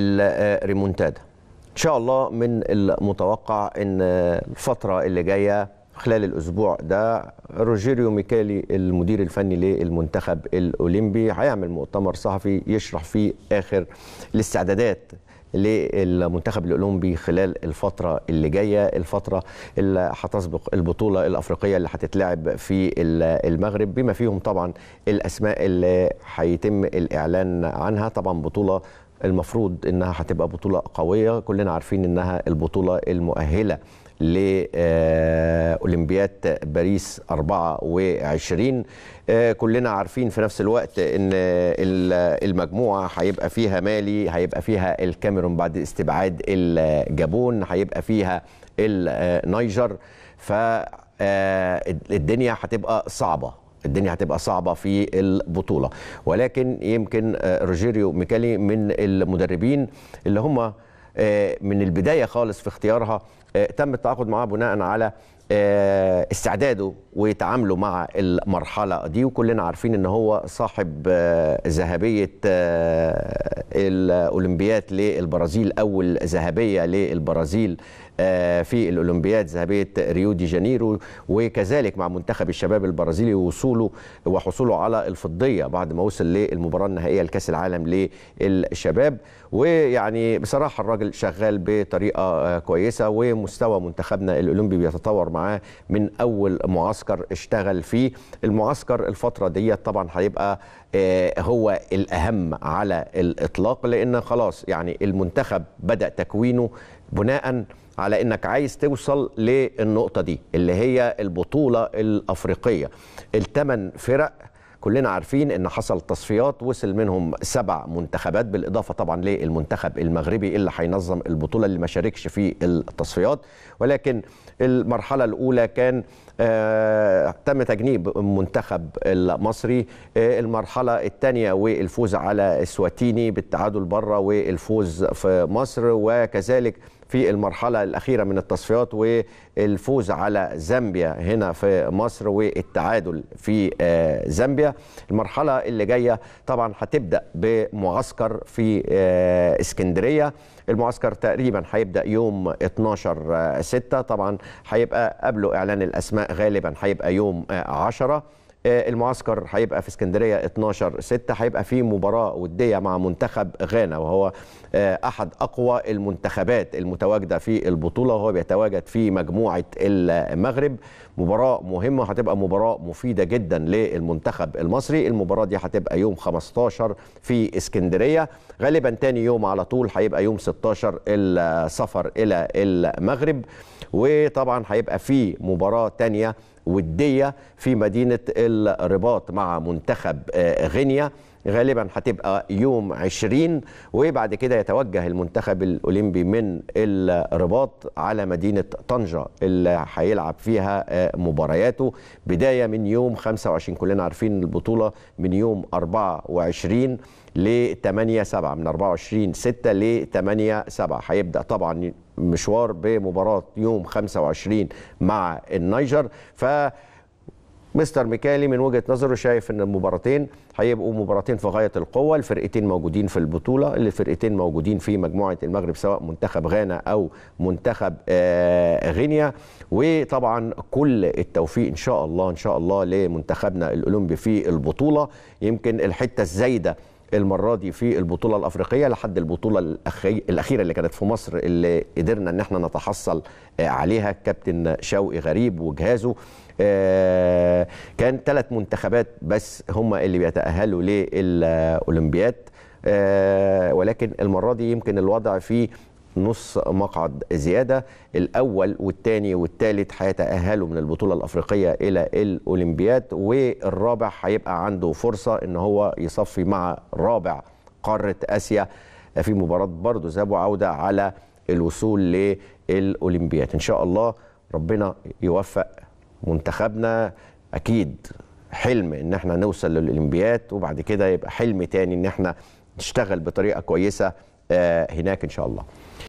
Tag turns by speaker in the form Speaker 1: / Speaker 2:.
Speaker 1: الريمونتادا ان شاء الله من المتوقع ان الفتره اللي جايه خلال الاسبوع ده روجيريو ميكالي المدير الفني للمنتخب الاولمبي هيعمل مؤتمر صحفي يشرح فيه اخر الاستعدادات للمنتخب الاولمبي خلال الفتره اللي جايه الفتره اللي هتسبق البطوله الافريقيه اللي هتتلعب في المغرب بما فيهم طبعا الاسماء اللي هيتم الاعلان عنها طبعا بطوله المفروض انها هتبقى بطوله قويه كلنا عارفين انها البطوله المؤهله لاولمبياد آه، باريس 24 آه، كلنا عارفين في نفس الوقت ان المجموعه هيبقى فيها مالي هيبقى فيها الكاميرون بعد استبعاد الجابون هيبقى فيها النيجر ف آه، الدنيا هتبقى صعبه الدنيا هتبقى صعبة في البطولة ولكن يمكن آه، روجيريو ميكالي من المدربين اللي هم آه، من البداية خالص في اختيارها آه، تم التعاقد معاه بناء على استعداده وتعامله مع المرحلة دي وكلنا عارفين ان هو صاحب ذهبية الأولمبيات للبرازيل أول ذهبية للبرازيل آه، في الاولمبياد ذهبيه ريو دي جانيرو وكذلك مع منتخب الشباب البرازيلي وصوله وحصوله على الفضيه بعد ما وصل للمباراه النهائيه لكاس العالم للشباب ويعني بصراحه الراجل شغال بطريقه آه، كويسه ومستوى منتخبنا الاولمبي بيتطور معاه من اول معسكر اشتغل فيه المعسكر الفتره ديت طبعا هيبقى آه، هو الاهم على الاطلاق لان خلاص يعني المنتخب بدا تكوينه بناء على انك عايز توصل للنقطه دي اللي هي البطوله الافريقيه الثمان فرق كلنا عارفين ان حصل تصفيات وصل منهم سبع منتخبات بالاضافه طبعا للمنتخب المغربي اللي هينظم البطوله اللي ما شاركش في التصفيات ولكن المرحله الاولى كان آه تم تجنيب المنتخب المصري آه المرحله الثانيه والفوز على اسواتيني بالتعادل بره والفوز في مصر وكذلك في المرحلة الأخيرة من التصفيات والفوز على زامبيا هنا في مصر والتعادل في آه، زامبيا المرحلة اللي جاية طبعا هتبدأ بمعسكر في آه، اسكندرية المعسكر تقريبا هيبدا يوم 12 6 آه، طبعا هيبقى قبله اعلان الاسماء غالبا هيبقى يوم 10 آه، المعسكر هيبقى في اسكندريه 12 6 هيبقى في مباراه وديه مع منتخب غانا وهو آه، احد اقوى المنتخبات المتواجده في البطوله وهو بيتواجد في مجموعه المغرب مباراه مهمه وهتبقى مباراه مفيده جدا للمنتخب المصري المباراه دي هتبقى يوم 15 في اسكندريه غالبا تاني يوم على طول هيبقى يوم 16 السفر الى المغرب وطبعا هيبقى في مباراه تانيه وديه في مدينه الرباط مع منتخب آه، غينيا غالبا هتبقى يوم 20 وبعد كده يتوجه المنتخب الاولمبي من الرباط على مدينه طنجه اللي هيلعب فيها آه، مبارياته بدايه من يوم 25 كلنا عارفين البطوله من يوم 24 ل 8 7 من 24 6 ل 8 7 هيبدا طبعا مشوار بمباراه يوم 25 مع النيجر ف مستر ميكالي من وجهه نظره شايف ان المباراتين هيبقوا مباراتين في غايه القوه الفرقتين موجودين في البطوله الفرقتين موجودين في مجموعه المغرب سواء منتخب غانا او منتخب آه، غينيا وطبعا كل التوفيق ان شاء الله ان شاء الله لمنتخبنا الاولمبي في البطوله يمكن الحته الزايده المره دي في البطوله الافريقيه لحد البطوله الأخي... الاخيره اللي كانت في مصر اللي قدرنا ان احنا نتحصل آه، عليها كابتن شوقي غريب وجهازه آه، كان ثلاث منتخبات بس هم اللي بيتاهلوا للاولمبياد آه، ولكن المره دي يمكن الوضع فيه نص مقعد زياده الاول والثاني والثالث هيتاهلوا من البطوله الافريقيه الى الاولمبياد والرابع هيبقى عنده فرصه ان هو يصفي مع رابع قاره اسيا في مباراه برضه ذهاب وعوده على الوصول للاولمبياد ان شاء الله ربنا يوفق منتخبنا اكيد حلم ان احنا نوصل للاولمبياد وبعد كده يبقى حلم تاني ان احنا نشتغل بطريقه كويسه آه، هناك ان شاء الله